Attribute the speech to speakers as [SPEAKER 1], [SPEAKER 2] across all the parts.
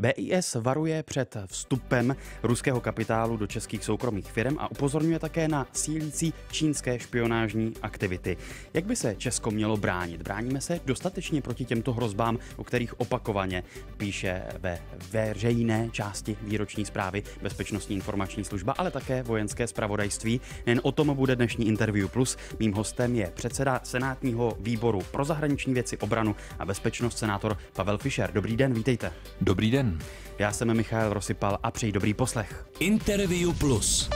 [SPEAKER 1] BIS varuje před vstupem ruského kapitálu do českých soukromých firm a upozorňuje také na sílící čínské špionážní aktivity. Jak by se Česko mělo bránit? Bráníme se dostatečně proti těmto hrozbám, o kterých opakovaně píše ve veřejné části výroční zprávy Bezpečnostní informační služba, ale také vojenské zpravodajství. Jen o tom bude dnešní interview plus. Mým hostem je předseda Senátního výboru pro zahraniční věci, obranu a bezpečnost senátor Pavel Fischer. Dobrý den, vítejte. Dobrý den. Já jsem Michal Rosypal a přeji dobrý poslech. Interview Plus.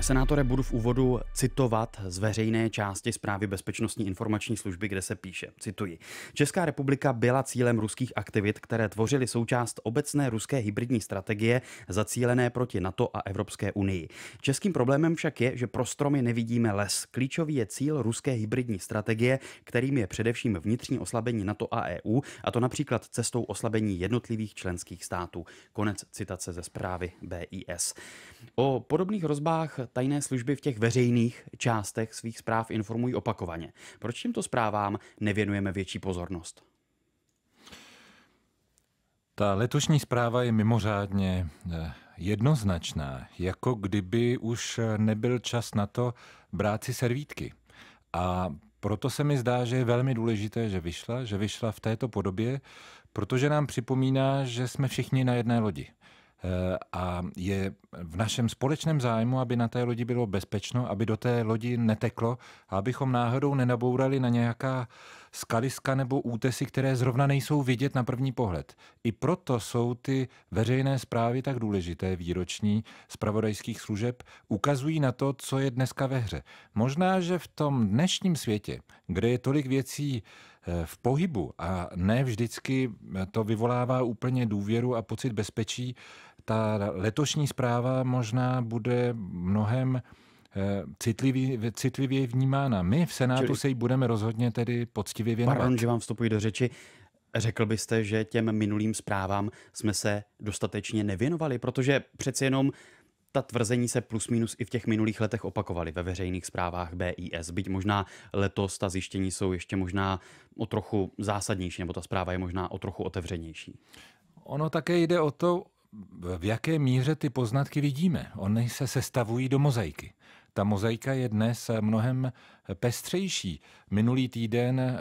[SPEAKER 1] Pane senátore, budu v úvodu citovat z veřejné části zprávy Bezpečnostní informační služby, kde se píše, cituji, Česká republika byla cílem ruských aktivit, které tvořily součást obecné ruské hybridní strategie zacílené proti NATO a Evropské unii. Českým problémem však je, že pro stromy nevidíme les. Klíčový je cíl ruské hybridní strategie, kterým je především vnitřní oslabení NATO a EU, a to například cestou oslabení jednotlivých členských států. Konec citace ze zprávy BIS. O podobných rozbách tajné služby v těch veřejných částech svých zpráv informují opakovaně. Proč těmto zprávám nevěnujeme větší pozornost?
[SPEAKER 2] Ta letošní zpráva je mimořádně eh, jednoznačná, jako kdyby už nebyl čas na to brát si servítky. A proto se mi zdá, že je velmi důležité, že vyšla, že vyšla v této podobě, protože nám připomíná, že jsme všichni na jedné lodi. Eh, a je v našem společném zájmu, aby na té lodi bylo bezpečno, aby do té lodi neteklo a abychom náhodou nenabourali na nějaká skaliska nebo útesy, které zrovna nejsou vidět na první pohled. I proto jsou ty veřejné zprávy tak důležité, výroční zpravodajských služeb, ukazují na to, co je dneska ve hře. Možná, že v tom dnešním světě, kde je tolik věcí Eh, v pohybu a ne vždycky to vyvolává úplně důvěru a pocit bezpečí. Ta letošní zpráva možná bude mnohem eh, citlivě,
[SPEAKER 1] citlivě vnímána. My v Senátu Čili... se jí budeme rozhodně tedy poctivě věnovat. Pardon, že vám vstupuji do řeči. Řekl byste, že těm minulým zprávám jsme se dostatečně nevěnovali, protože přeci jenom ta tvrzení se plus minus i v těch minulých letech opakovaly ve veřejných zprávách BIS, byť možná letos ta zjištění jsou ještě možná o trochu zásadnější, nebo ta zpráva je možná o trochu otevřenější.
[SPEAKER 2] Ono také jde o to, v jaké míře ty poznatky vidíme. Ony se sestavují do mozaiky. Ta mozaika je dnes mnohem pestřejší. Minulý týden eh,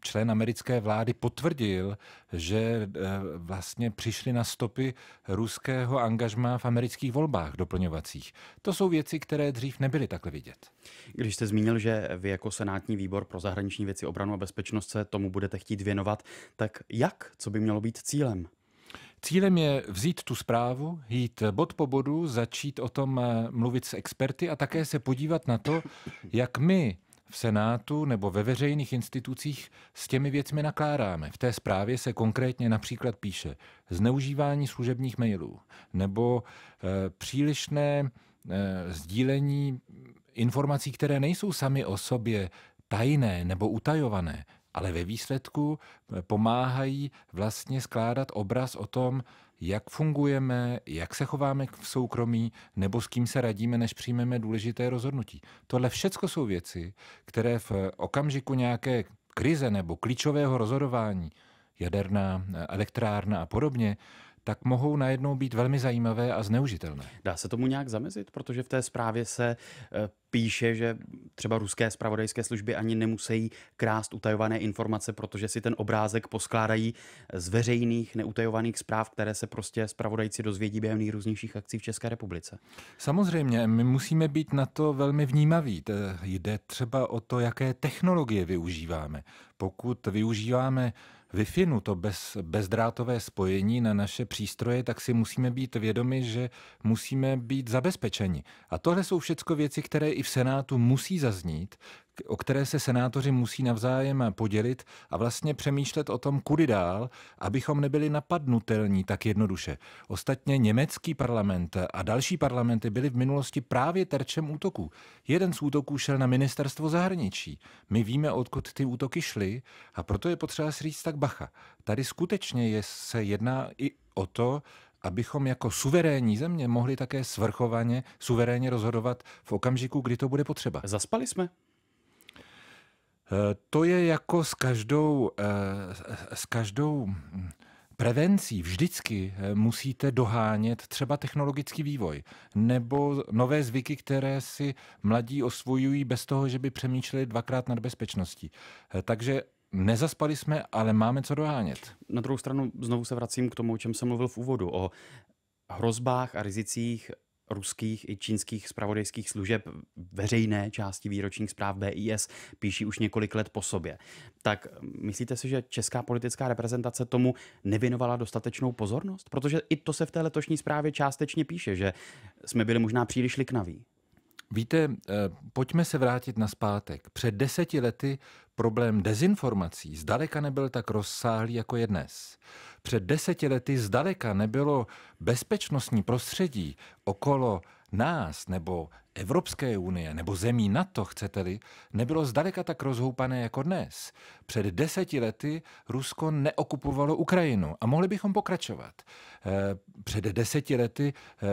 [SPEAKER 2] člen americké vlády potvrdil, že eh, vlastně přišli na stopy ruského angažmá v amerických
[SPEAKER 1] volbách doplňovacích.
[SPEAKER 2] To jsou věci, které dřív nebyly takhle vidět.
[SPEAKER 1] Když jste zmínil, že vy jako senátní výbor pro zahraniční věci, obranu a bezpečnost se tomu budete chtít věnovat, tak jak, co by mělo být cílem? Cílem je vzít tu zprávu,
[SPEAKER 2] jít bod po bodu, začít o tom eh, mluvit s experty a také se podívat na to, jak my v Senátu nebo ve veřejných institucích s těmi věcmi nakládáme. V té zprávě se konkrétně například píše zneužívání služebních mailů nebo e, přílišné e, sdílení informací, které nejsou sami o sobě tajné nebo utajované, ale ve výsledku eh, pomáhají vlastně skládat obraz o tom, jak fungujeme, jak se chováme v soukromí, nebo s kým se radíme, než přijmeme důležité rozhodnutí. Tohle všechno jsou věci, které v eh, okamžiku nějaké krize nebo klíčového rozhodování, jaderná eh, elektrárna a podobně, tak mohou najednou být velmi zajímavé
[SPEAKER 1] a zneužitelné. Dá se tomu nějak zamezit, protože v té zprávě se eh, píše, že třeba ruské spravodajské služby ani nemusí krást utajované informace, protože si ten obrázek poskládají z veřejných neutajovaných zpráv, které se prostě spravodajci dozvědí během nejrůznějších akcí v České republice. Samozřejmě, my musíme být na to velmi vnímaví.
[SPEAKER 2] Jde třeba o to, jaké technologie využíváme. Pokud využíváme wi no to bez, bezdrátové spojení na naše přístroje, tak si musíme být vědomi, že musíme být zabezpečeni. A tohle jsou všechno věci, které i v Senátu musí zaznít, o které se senátoři musí navzájem podělit a vlastně přemýšlet o tom, kudy dál, abychom nebyli napadnutelní tak jednoduše. Ostatně německý parlament a další parlamenty byly v minulosti právě terčem útoků. Jeden z útoků šel na ministerstvo zahraničí. My víme, odkud ty útoky šly a proto je potřeba si říct tak bacha. Tady skutečně je, se jedná i o to, abychom jako suverénní země mohli také svrchovaně, suverénně rozhodovat v okamžiku, kdy to bude potřeba. Zaspali jsme. Eh, to je jako s každou, eh, s každou hm, prevencí vždycky eh, musíte dohánět třeba technologický vývoj nebo nové zvyky, které si mladí osvojují bez toho, že by přemýšleli dvakrát nad bezpečností. Takže nezaspali jsme, ale máme co dohánět.
[SPEAKER 1] Na druhou stranu znovu se vracím k tomu, o čem jsem mluvil v úvodu, o hrozbách a rizicích ruských i čínských spravodajských služeb veřejné části výročních zpráv BIS píší už několik let po sobě. Tak myslíte si, že česká politická reprezentace tomu nevěnovala dostatečnou pozornost? Protože i to se v té letošní zprávě částečně píše, že jsme byli možná příliš liknaví. Víte, eh, pojďme se
[SPEAKER 2] vrátit na zpátek. Před deseti lety problém dezinformací zdaleka nebyl tak rozsáhlý, jako je dnes. Před deseti lety zdaleka nebylo bezpečnostní prostředí okolo nás nebo Evropské unie nebo zemí NATO, chcete-li, nebylo zdaleka tak rozhoupané jako dnes. Před deseti lety Rusko neokupovalo Ukrajinu a mohli bychom pokračovat. Eh, před deseti lety eh,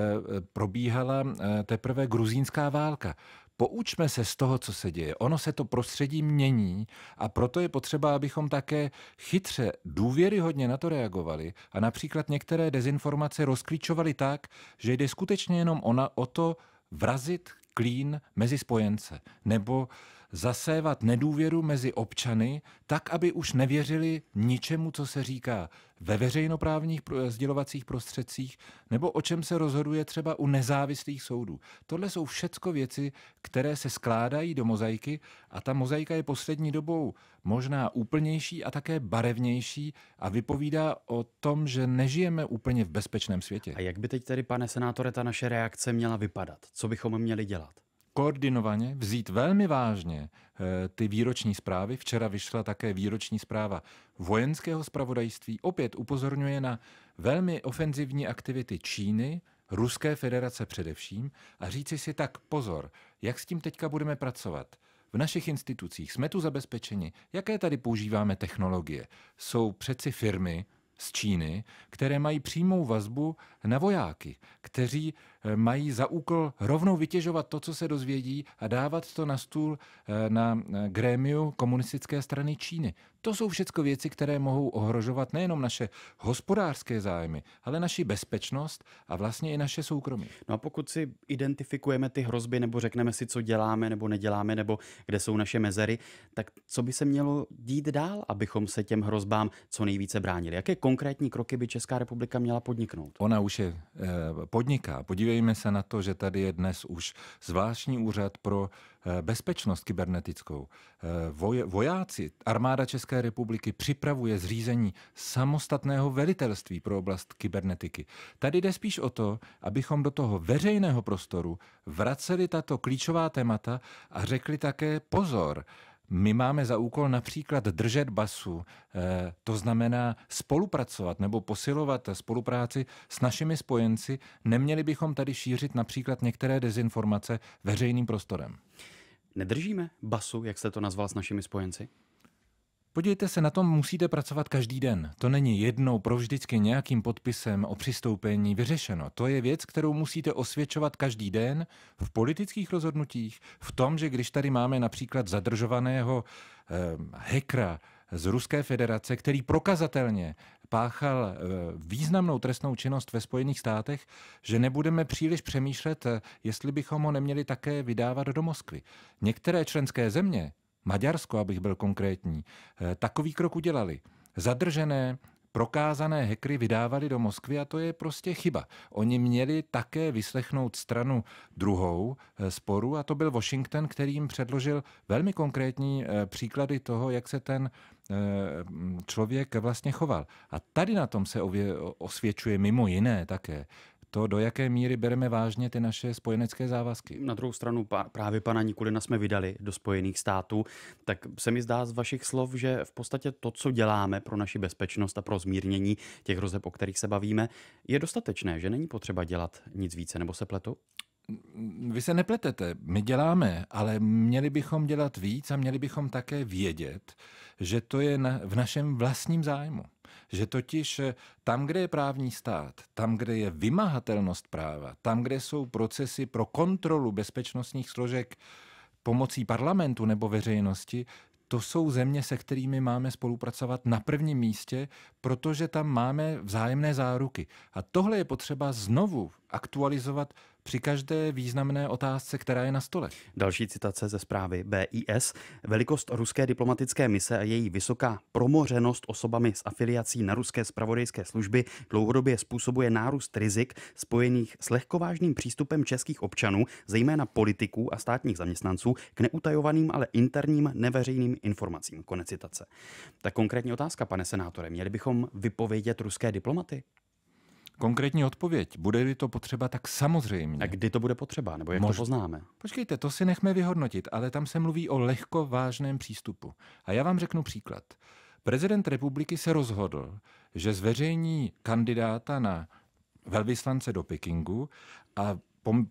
[SPEAKER 2] probíhala eh, teprve gruzínská válka. Poučme se z toho, co se děje. Ono se to prostředí mění a proto je potřeba, abychom také chytře, důvěryhodně na to reagovali a například některé dezinformace rozklíčovali tak, že jde skutečně jenom ona o to vrazit klín mezi spojence nebo zasévat nedůvěru mezi občany, tak, aby už nevěřili ničemu, co se říká ve veřejnoprávních sdělovacích prostředcích, nebo o čem se rozhoduje třeba u nezávislých soudů. Tohle jsou všecko věci, které se skládají do mozaiky a ta mozaika je poslední dobou možná úplnější a také barevnější
[SPEAKER 1] a vypovídá o tom, že nežijeme úplně v bezpečném světě. A jak by teď tedy, pane senátore, ta naše reakce měla vypadat? Co bychom měli dělat? koordinovaně vzít velmi
[SPEAKER 2] vážně eh, ty výroční zprávy. Včera vyšla také výroční zpráva vojenského zpravodajství. Opět upozorňuje na velmi ofenzivní aktivity Číny, Ruské federace především, a říci si tak pozor, jak s tím teďka budeme pracovat. V našich institucích jsme tu zabezpečeni, jaké tady používáme technologie. Jsou přeci firmy, z Číny, které mají přímou vazbu na vojáky, kteří mají za úkol rovnou vytěžovat to, co se dozvědí a dávat to na stůl eh, na eh, grémiu komunistické strany Číny. To jsou všechno věci, které mohou
[SPEAKER 1] ohrožovat nejenom naše hospodářské zájmy, ale naši bezpečnost a vlastně i naše soukromí. No a pokud si identifikujeme ty hrozby nebo řekneme si, co děláme nebo neděláme nebo kde jsou naše mezery, tak co by se mělo dít dál, abychom se těm hrozbám co nejvíce bránili? Jaké konkrétní kroky by Česká republika měla podniknout? Ona už je eh,
[SPEAKER 2] podniká. Podívej. Podívejme se na to, že tady je dnes už zvláštní úřad pro eh, bezpečnost kybernetickou. Eh, vojáci, armáda České republiky připravuje zřízení samostatného velitelství pro oblast kybernetiky. Tady jde spíš o to, abychom do toho veřejného prostoru vraceli tato klíčová témata a řekli také pozor, my máme za úkol například držet basu, eh, to znamená spolupracovat nebo posilovat spolupráci s našimi spojenci. Neměli bychom tady šířit například některé dezinformace veřejným prostorem.
[SPEAKER 1] Nedržíme basu, jak jste to nazval, s našimi spojenci?
[SPEAKER 2] Podívejte se, na tom musíte pracovat každý den. To není jednou pro vždycky nějakým podpisem o přistoupení vyřešeno. To je věc, kterou musíte osvědčovat každý den v politických rozhodnutích, v tom, že když tady máme například zadržovaného eh, hekra z Ruské federace, který prokazatelně páchal ehm, významnou trestnou činnost ve Spojených státech, že nebudeme příliš přemýšlet, eh, jestli bychom ho neměli také vydávat do Moskvy. Některé členské země Maďarsko, abych byl konkrétní, eh, takový krok udělali. Zadržené prokázané hekry vydávali do Moskvy a to je prostě chyba. Oni měli také vyslechnout stranu druhou eh, sporu a to byl Washington, který jim předložil velmi konkrétní eh, příklady toho, jak se ten člověk vlastně choval. A tady na tom se osvědčuje mimo jiné také to, do jaké míry bereme vážně ty naše spojenecké závazky.
[SPEAKER 1] Na druhou stranu právě pana Nikulina jsme vydali do Spojených států, tak se mi zdá z vašich slov, že v podstatě to, co děláme pro naši bezpečnost a pro zmírnění těch hrozeb, o kterých se bavíme, je dostatečné, že není potřeba dělat nic více, nebo se pletu?
[SPEAKER 2] vy se nepletete, my děláme, ale měli bychom dělat víc a měli bychom také vědět, že to je na, v našem vlastním zájmu že totiž eh, tam, kde je právní stát, tam, kde je vymahatelnost práva, tam, kde jsou procesy pro kontrolu bezpečnostních složek pomocí parlamentu nebo veřejnosti, to jsou země, se kterými máme spolupracovat na prvním místě, protože tam máme vzájemné záruky. A tohle je potřeba znovu aktualizovat při každé významné otázce, která je na stole.
[SPEAKER 1] Další citace ze zprávy BIS. Velikost ruské diplomatické mise a její vysoká promořenost osobami s afiliací na ruské spravodajské služby dlouhodobě způsobuje nárůst rizik spojených s lehkovážným přístupem českých občanů, zejména politiků a státních zaměstnanců, k neutajovaným, ale interním neveřejným informacím. Konec citace. Tak konkrétní otázka, pane senátore, měli bychom vypovědět ruské diplomaty? Konkrétní odpověď. Bude-li to potřeba, tak samozřejmě. A kdy to bude potřeba, nebo jak Mož... to poznáme? Počkejte, to si nechme vyhodnotit,
[SPEAKER 2] ale tam se mluví o lehko vážném přístupu. A já vám řeknu příklad. Prezident republiky se rozhodl, že zveřejní kandidáta na velvyslance do Pekingu a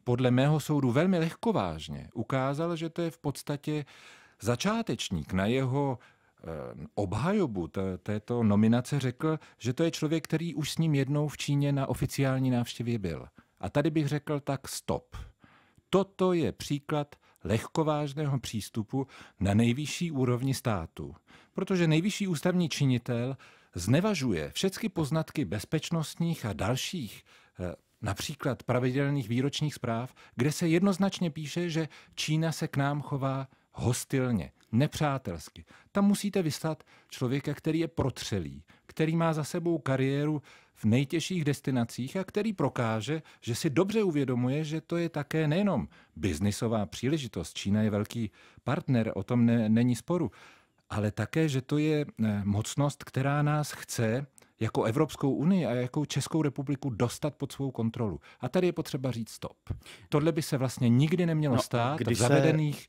[SPEAKER 2] podle mého soudu velmi lehkovážně ukázal, že to je v podstatě začátečník na jeho Eh, obhajobu této nominace řekl, že to je člověk, který už s ním jednou v Číně na oficiální návštěvě byl. A tady bych řekl tak stop. Toto je příklad lehkovážného přístupu na nejvyšší úrovni státu. Protože nejvyšší ústavní činitel znevažuje všechny poznatky bezpečnostních a dalších eh, například pravidelných výročních zpráv, kde se jednoznačně píše, že Čína se k nám chová hostilně nepřátelsky. Tam musíte vyslat člověka, který je protřelý, který má za sebou kariéru v nejtěžších destinacích a který prokáže, že si dobře uvědomuje, že to je také nejenom biznisová příležitost. Čína je velký partner, o tom ne, není sporu, ale také, že to je eh, mocnost, která nás chce jako Evropskou unii a jako Českou republiku dostat pod svou kontrolu. A tady je potřeba říct stop. Tohle by se vlastně nikdy nemělo no, stát v zavedených
[SPEAKER 1] se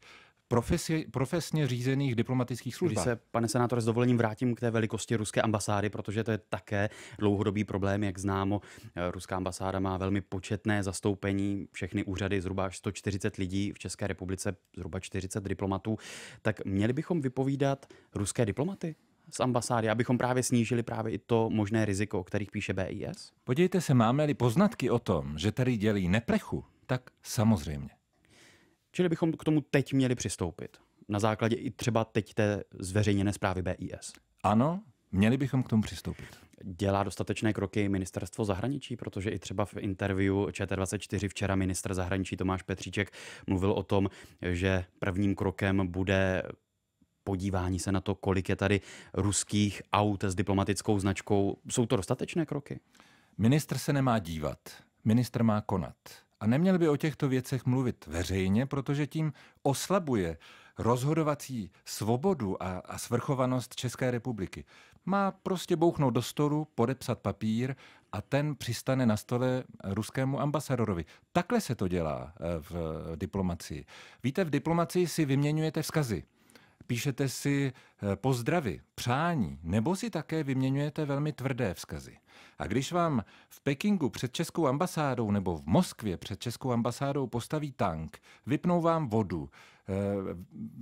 [SPEAKER 1] profesi, profesně řízených diplomatických služeb. Když se, pane senátore, s dovolením vrátím k té velikosti ruské ambasády, protože to je také dlouhodobý problém, jak známo. Eh, ruská ambasáda má velmi početné zastoupení, všechny úřady, zhruba 140 lidí v České republice, zhruba 40 diplomatů. Tak měli bychom vypovídat ruské diplomaty? z ambasády, abychom právě snížili právě i to možné riziko, o kterých píše BIS? Podívejte se, máme-li poznatky o tom, že tady dělí neprechu, tak samozřejmě. Čili bychom k tomu teď měli přistoupit. Na základě i třeba teď té zveřejněné zprávy BIS. Ano, měli bychom k tomu přistoupit. Dělá dostatečné kroky ministerstvo zahraničí, protože i třeba v interview ČT24 včera ministr zahraničí Tomáš Petříček mluvil o tom, že prvním krokem bude podívání se na to, kolik je tady ruských aut s diplomatickou značkou. Jsou to dostatečné kroky? Ministr se nemá dívat, ministr má
[SPEAKER 2] konat a neměl by o těchto věcech mluvit veřejně, protože tím oslabuje rozhodovací svobodu a, a svrchovanost České republiky. Má prostě bouchnout do stolu, podepsat papír a ten přistane na stole ruskému ambasadorovi. Takhle se to dělá eh, v eh, diplomacii. Víte, v diplomacii si vyměňujete vzkazy. Píšete si eh, pozdravy, přání, nebo si také vyměňujete velmi tvrdé vzkazy. A když vám v Pekingu před Českou ambasádou nebo v Moskvě před Českou ambasádou postaví tank, vypnou vám vodu, eh,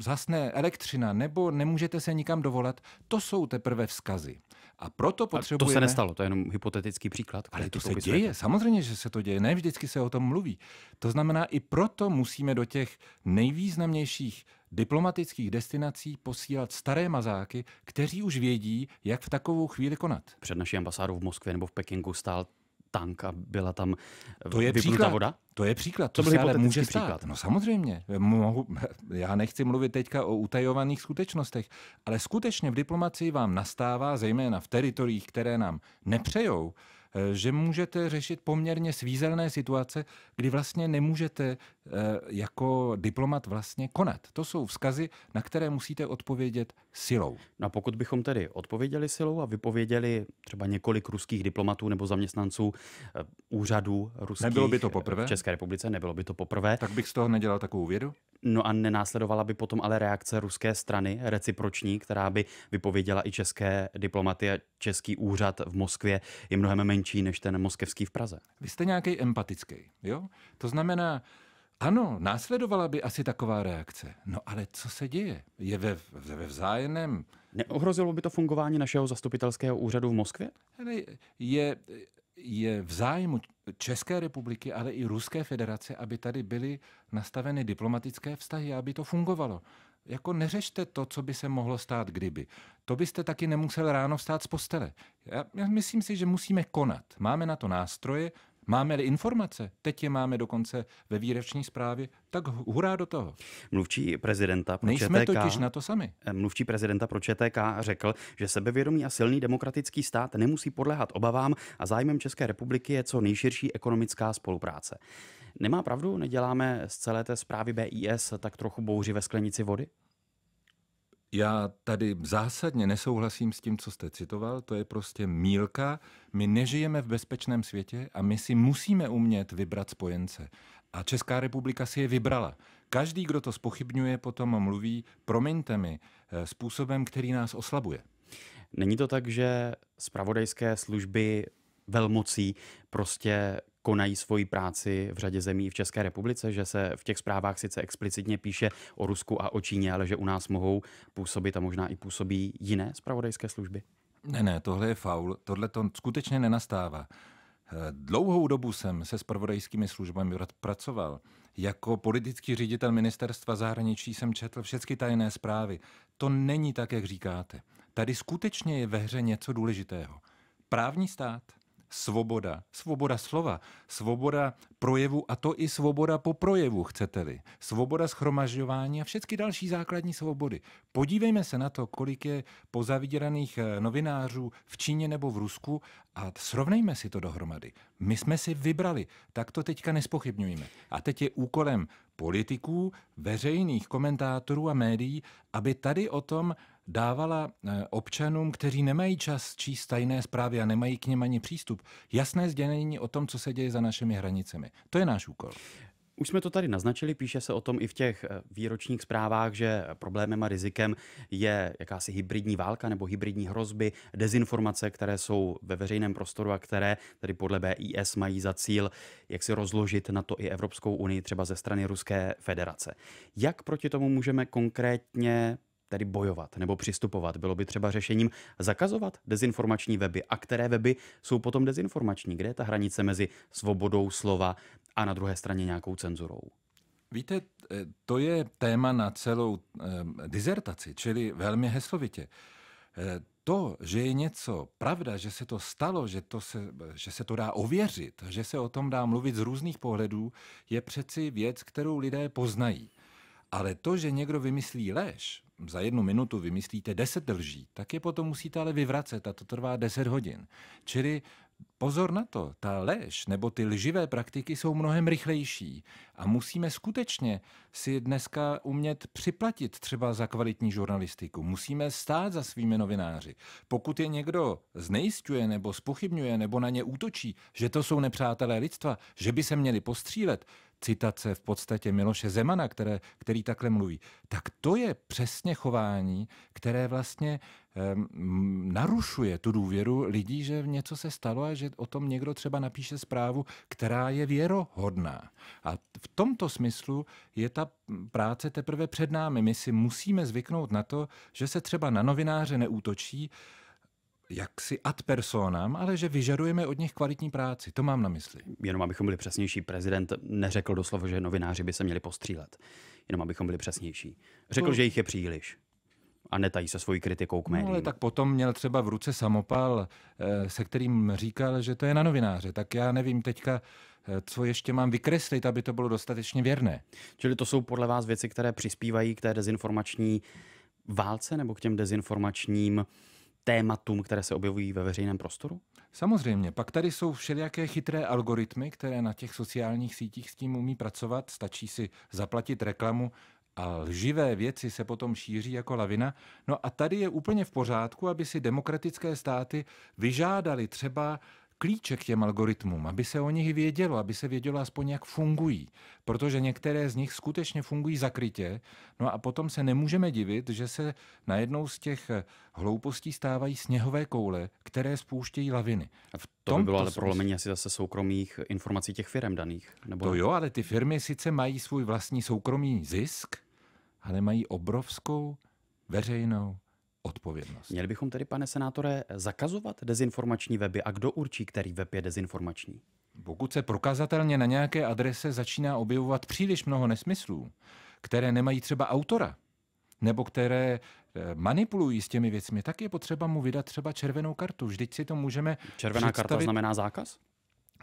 [SPEAKER 2] zhasne elektřina nebo nemůžete se nikam dovolat, to jsou teprve vzkazy. A proto potřebujeme... A to se nestalo,
[SPEAKER 1] to je jenom hypotetický příklad. Ale to se děje, samozřejmě, že
[SPEAKER 2] se to děje, ne vždycky se o tom mluví. To znamená, i proto musíme do těch nejvýznamnějších diplomatických destinací posílat staré mazáky, kteří už vědí, jak v takovou chvíli
[SPEAKER 1] konat. Před naší ambasádou v Moskvě nebo v Pekingu stál tank a byla tam to je příklad, voda? To je příklad, to, to se ale může stát. Příklad. No
[SPEAKER 2] samozřejmě, mohu, já nechci mluvit teďka o utajovaných skutečnostech, ale skutečně v diplomacii vám nastává, zejména v teritoriích, které nám nepřejou, že můžete řešit poměrně svízelné situace, kdy vlastně nemůžete eh, jako diplomat vlastně konat. To jsou vzkazy,
[SPEAKER 1] na které musíte odpovědět silou. No a pokud bychom tedy odpověděli silou a vypověděli třeba několik ruských diplomatů nebo zaměstnanců eh, úřadů ruských nebylo by to poprvé? v České republice, nebylo by to poprvé. Tak bych z toho nedělal takovou vědu? No a nenásledovala by potom ale reakce ruské strany reciproční, která by vypověděla i české diplomaty a český úřad v Moskvě je mnohem méně menší než ten moskevský v Praze. Vy jste nějaký empatický,
[SPEAKER 2] jo? To znamená, ano, následovala by asi taková reakce. No ale co se děje? Je ve, ve vzájemném...
[SPEAKER 1] Neohrozilo by to fungování našeho zastupitelského úřadu
[SPEAKER 2] v Moskvě? Je, je v zájmu České republiky, ale i Ruské federace, aby tady byly nastaveny diplomatické vztahy, aby to fungovalo jako neřešte to, co by se mohlo stát kdyby. To byste taky nemusel ráno vstát z postele. Já, já myslím si, že musíme konat. Máme na to nástroje, máme informace, teď
[SPEAKER 1] je máme dokonce
[SPEAKER 2] ve výroční zprávě, tak hurá do toho.
[SPEAKER 1] Mluvčí prezidenta pro Nejsme ČTK, totiž na to sami. Eh, mluvčí prezidenta pro ČTK řekl, že sebevědomý a silný demokratický stát nemusí podléhat obavám a zájmem České republiky je co nejširší ekonomická spolupráce. Nemá pravdu, neděláme z celé té zprávy BIS tak trochu bouři ve sklenici vody?
[SPEAKER 2] Já tady zásadně nesouhlasím s tím, co jste citoval, to je prostě mílka. My nežijeme v bezpečném světě a my si musíme umět vybrat spojence. A Česká republika si je vybrala. Každý, kdo to spochybňuje, potom mluví,
[SPEAKER 1] promiňte mi, eh, způsobem, který nás oslabuje. Není to tak, že spravodajské služby velmocí prostě konají svoji práci v řadě zemí v České republice, že se v těch zprávách sice explicitně píše o Rusku a o Číně, ale že u nás mohou působit a možná i působí jiné zpravodajské služby? Ne, ne, tohle je
[SPEAKER 2] faul. Tohle to skutečně nenastává. Eh, dlouhou dobu jsem se spravodajskými službami pracoval. Jako politický ředitel ministerstva zahraničí jsem četl všechny tajné zprávy. To není tak, jak říkáte. Tady skutečně je ve hře něco důležitého. Právní stát, svoboda. Svoboda slova, svoboda projevu a to i svoboda po projevu, chcete-li. Svoboda schromažďování a všechny další základní svobody. Podívejme se na to, kolik je pozavíraných eh, novinářů v Číně nebo v Rusku a srovnejme si to dohromady. My jsme si vybrali, tak to teďka nespochybňujeme. A teď je úkolem politiků, veřejných komentátorů a médií, aby tady o tom dávala eh, občanům, kteří nemají čas číst tajné zprávy a nemají k něm ani přístup, jasné sdělení o tom, co se děje za našimi hranicemi. To je náš úkol.
[SPEAKER 1] Už jsme to tady naznačili, píše se o tom i v těch eh, výročních zprávách, že problémem a rizikem je jakási hybridní válka nebo hybridní hrozby, dezinformace, které jsou ve veřejném prostoru a které tedy podle BIS mají za cíl, jak si rozložit na to i Evropskou unii třeba ze strany Ruské federace. Jak proti tomu můžeme konkrétně tedy bojovat nebo přistupovat? Bylo by třeba řešením zakazovat dezinformační weby a které weby jsou potom dezinformační? Kde je ta hranice mezi svobodou slova a na druhé straně nějakou cenzurou?
[SPEAKER 2] Víte, e, to je téma na celou eh, dizertaci, čili velmi heslovitě. Eh, to, že je něco pravda, že se to stalo, že, to se, že se to dá ověřit, že se o tom dá mluvit z různých pohledů, je přeci věc, kterou lidé poznají. Ale to, že někdo vymyslí lež, za jednu minutu vymyslíte deset lží, tak je potom musíte ale vyvracet a to trvá deset hodin. Čili pozor na to, ta lež nebo ty lživé praktiky jsou mnohem rychlejší a musíme skutečně si dneska umět připlatit třeba za kvalitní žurnalistiku. Musíme stát za svými novináři. Pokud je někdo znejistuje nebo spochybňuje nebo na ně útočí, že to jsou nepřátelé lidstva, že by se měli postřílet, citace v podstatě Miloše Zemana, které, který takhle mluví, tak to je přesně chování, které vlastně um, narušuje tu důvěru lidí, že něco se stalo a že o tom někdo třeba napíše zprávu, která je věrohodná. A v tomto smyslu je ta práce teprve před námi. My si musíme zvyknout na to, že se třeba na novináře neútočí, jaksi ad
[SPEAKER 1] personam, ale že vyžadujeme od nich kvalitní práci. To mám na mysli. Jenom abychom byli přesnější, prezident neřekl doslova, že novináři by se měli postřílet. Jenom abychom byli přesnější. Řekl, to... že jich je příliš a netají se svojí kritikou k médiím. No, ale tak potom měl třeba v ruce
[SPEAKER 2] samopal, eh, se kterým říkal, že to je na novináře. Tak já nevím teďka, eh, co ještě mám
[SPEAKER 1] vykreslit, aby to bylo dostatečně věrné. Čili to jsou podle vás věci, které přispívají k té dezinformační válce nebo k těm dezinformačním tématům, které se objevují ve veřejném prostoru? Samozřejmě. Pak tady jsou všelijaké chytré algoritmy, které na těch sociálních
[SPEAKER 2] sítích s tím umí pracovat. Stačí si zaplatit reklamu a lživé věci se potom šíří jako lavina. No a tady je úplně v pořádku, aby si demokratické státy vyžádali třeba klíče k těm algoritmům, aby se o nich vědělo, aby se vědělo aspoň, jak fungují, protože některé z nich skutečně fungují zakrytě, no a potom se nemůžeme divit, že se najednou z těch eh, hloupostí stávají sněhové koule, které spouštějí laviny. V
[SPEAKER 1] to by bylo ale prolomení asi zase soukromých informací těch firm daných. Nebo... To jo, ale ty firmy sice mají svůj vlastní soukromý zisk, ale mají obrovskou veřejnou odpovědnost. Měli bychom tedy, pane senátore, zakazovat dezinformační weby a kdo určí, který web je dezinformační?
[SPEAKER 2] Pokud se prokazatelně na nějaké adrese začíná objevovat příliš mnoho nesmyslů, které nemají třeba autora, nebo které eh, manipulují s těmi věcmi, tak je potřeba mu vydat třeba červenou kartu. Vždyť si to můžeme. Červená představit. karta znamená zákaz?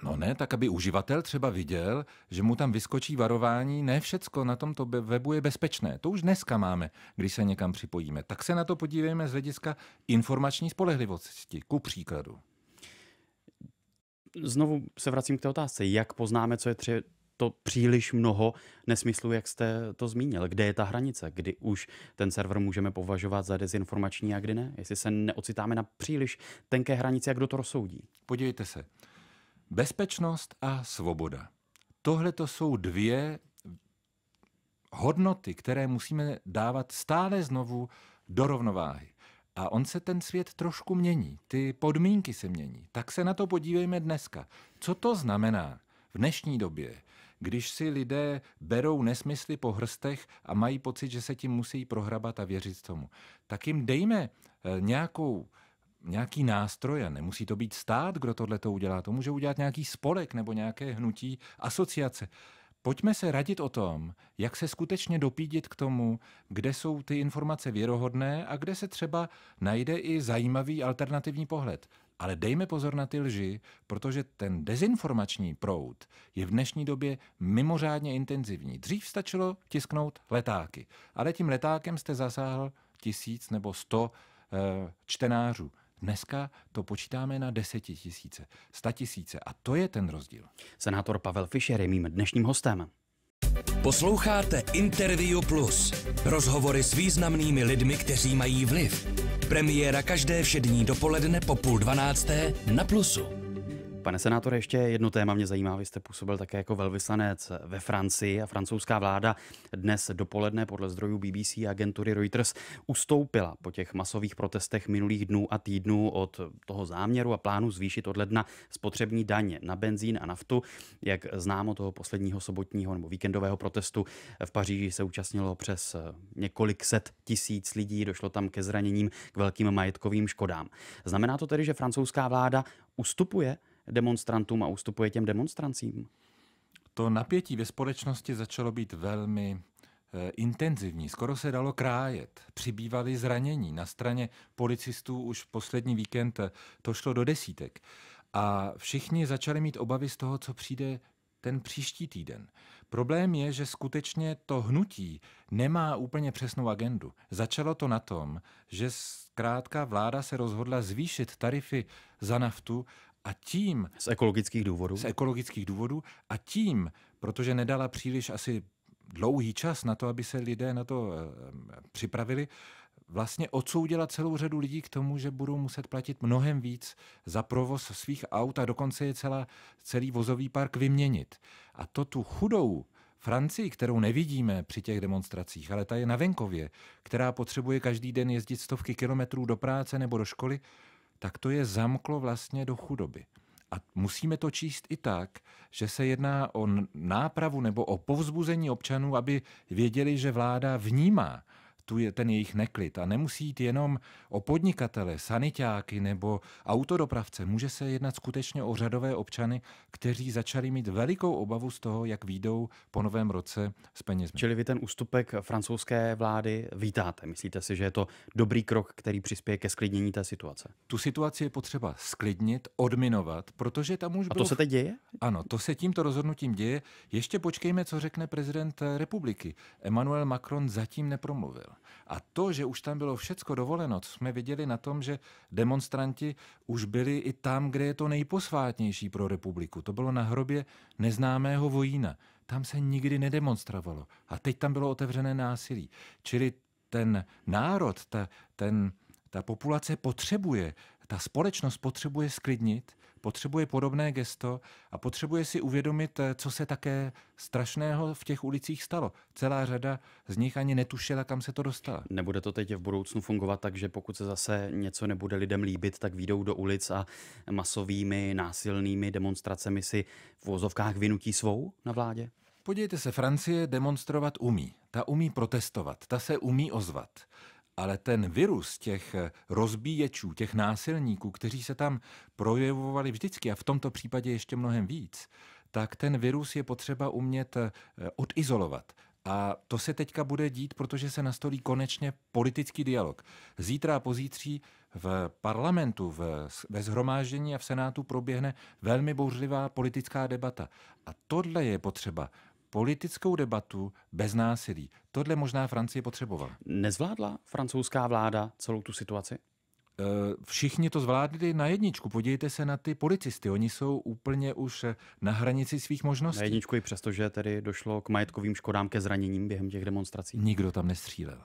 [SPEAKER 2] No ne, tak aby uživatel třeba viděl, že mu tam vyskočí varování, ne všecko na tomto webu je bezpečné. To už dneska máme, když se někam připojíme. Tak se na to podívejme z hlediska informační spolehlivosti, ku příkladu.
[SPEAKER 1] Znovu se vracím k té otázce, jak poznáme, co je tři, to příliš mnoho nesmyslů, jak jste to zmínil. Kde je ta hranice, kdy už ten server můžeme považovat za dezinformační a kdy ne? Jestli se neocitáme na příliš tenké hranici, jak kdo to rozsoudí? Podívejte se. Bezpečnost a svoboda.
[SPEAKER 2] Tohle to jsou dvě hodnoty, které musíme dávat stále znovu do rovnováhy. A on se ten svět trošku mění, ty podmínky se mění. Tak se na to podívejme dneska. Co to znamená v dnešní době, když si lidé berou nesmysly po hrstech a mají pocit, že se tím musí prohrabat a věřit tomu? Tak jim dejme eh, nějakou nějaký nástroj, a nemusí to být stát, kdo tohle to udělá, to může udělat nějaký spolek nebo nějaké hnutí, asociace. Pojďme se radit o tom, jak se skutečně dopídit k tomu, kde jsou ty informace věrohodné a kde se třeba najde i zajímavý alternativní pohled. Ale dejme pozor na ty lži, protože ten dezinformační proud je v dnešní době mimořádně intenzivní. Dřív stačilo tisknout letáky, ale tím letákem jste zasáhl tisíc nebo sto eh, čtenářů. Dneska to počítáme
[SPEAKER 1] na tisíce, sta tisíce, a to je ten rozdíl. Senátor Pavel Fischer je mým dnešním hostem. Posloucháte Interview Plus. Rozhovory s významnými lidmi, kteří mají vliv. Premiéra každé všední dopoledne po půl dvanácté na Plusu. Pane senátore, ještě jedno téma mě zajímá. Vy jste působil také jako velvyslanec ve Francii a francouzská vláda dnes dopoledne podle zdrojů BBC a agentury Reuters ustoupila po těch masových protestech minulých dnů a týdnů od toho záměru a plánu zvýšit od ledna spotřební daně na benzín a naftu. Jak známo toho posledního sobotního nebo víkendového protestu v Paříži se účastnilo přes několik set tisíc lidí, došlo tam ke zraněním, k velkým majetkovým škodám. Znamená to tedy, že francouzská vláda ustupuje demonstrantům a ustupuje těm demonstrancím? To
[SPEAKER 2] napětí ve společnosti začalo být velmi eh, intenzivní, skoro se dalo krájet. Přibývaly zranění. Na straně policistů už poslední víkend eh, to šlo do desítek. A všichni začali mít obavy z toho, co přijde ten příští týden. Problém je, že skutečně to hnutí nemá úplně přesnou agendu. Začalo to na tom, že zkrátka vláda se rozhodla zvýšit tarify za naftu a tím... Z ekologických důvodů? Z ekologických důvodů. A tím, protože nedala příliš asi dlouhý čas na to, aby se lidé na to eh, připravili, vlastně odsoudila celou řadu lidí k tomu, že budou muset platit mnohem víc za provoz svých aut a dokonce je celá, celý vozový park vyměnit. A to tu chudou Francii, kterou nevidíme při těch demonstracích, ale ta je na venkově, která potřebuje každý den jezdit stovky kilometrů do práce nebo do školy, tak to je zamklo vlastně do chudoby. A musíme to číst i tak, že se jedná o nápravu nebo o povzbuzení občanů, aby věděli, že vláda vnímá tu je ten jejich neklid. A nemusí jít jenom o podnikatele, sanitáky nebo autodopravce. Může se jednat skutečně o řadové občany, kteří začali mít velikou obavu z toho, jak
[SPEAKER 1] výjdou po novém roce s penězmi. Čili vy ten ústupek francouzské vlády vítáte. Myslíte si, že je to dobrý krok, který přispěje ke sklidnění té situace? Tu situaci je potřeba sklidnit, odminovat, protože tam už. A to bylo... se teď děje? Ano, to se tímto rozhodnutím děje.
[SPEAKER 2] Ještě počkejme, co řekne prezident eh, republiky. Emmanuel Macron zatím nepromluvil. A to, že už tam bylo všecko dovoleno, co jsme viděli na tom, že demonstranti už byli i tam, kde je to nejposvátnější pro republiku. To bylo na hrobě neznámého vojína. Tam se nikdy nedemonstrovalo. A teď tam bylo otevřené násilí. Čili ten národ, ta, ten, ta populace potřebuje, ta společnost potřebuje sklidnit, potřebuje podobné gesto a potřebuje si uvědomit, eh, co se také strašného v těch ulicích stalo. Celá řada z nich ani netušila, kam se to dostala.
[SPEAKER 1] Nebude to teď v budoucnu fungovat tak, že pokud se zase něco nebude lidem líbit, tak výjdou do ulic a masovými násilnými demonstracemi si v vozovkách vynutí svou na vládě? Podívejte se, Francie demonstrovat umí. Ta umí protestovat, ta se umí ozvat
[SPEAKER 2] ale ten virus těch eh, rozbíječů, těch násilníků, kteří se tam projevovali vždycky a v tomto případě ještě mnohem víc, tak ten virus je potřeba umět eh, odizolovat. A to se teďka bude dít, protože se nastolí konečně politický dialog. Zítra a pozítří v parlamentu, v, ve zhromáždění a v senátu proběhne velmi bouřlivá politická debata. A tohle je potřeba politickou debatu bez násilí. Tohle možná Francie potřebovala. Nezvládla francouzská vláda celou tu situaci? Eh, všichni to zvládli na jedničku. Podívejte se na ty policisty. Oni jsou úplně už na hranici svých možností. Na jedničku
[SPEAKER 1] i přesto, že tedy došlo k majetkovým škodám, ke zraněním během těch demonstrací. Nikdo tam nestřílel.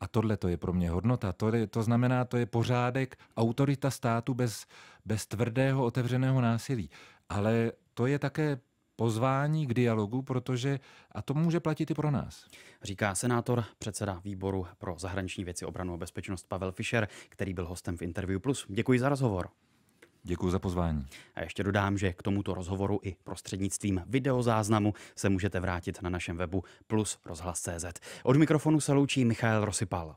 [SPEAKER 2] A tohle to je pro mě hodnota. To, je, to znamená, to je pořádek, autorita státu bez, bez tvrdého, otevřeného násilí. Ale to je také pozvání k dialogu,
[SPEAKER 1] protože a to může platit i pro nás. Říká senátor, předseda výboru pro zahraniční věci, obranu a bezpečnost Pavel Fischer, který byl hostem v Interview Plus. Děkuji za rozhovor. Děkuji za pozvání. A ještě dodám, že k tomuto rozhovoru i prostřednictvím videozáznamu se můžete vrátit na našem webu plus rozhlas.cz. Od mikrofonu se loučí Michal Rosypal.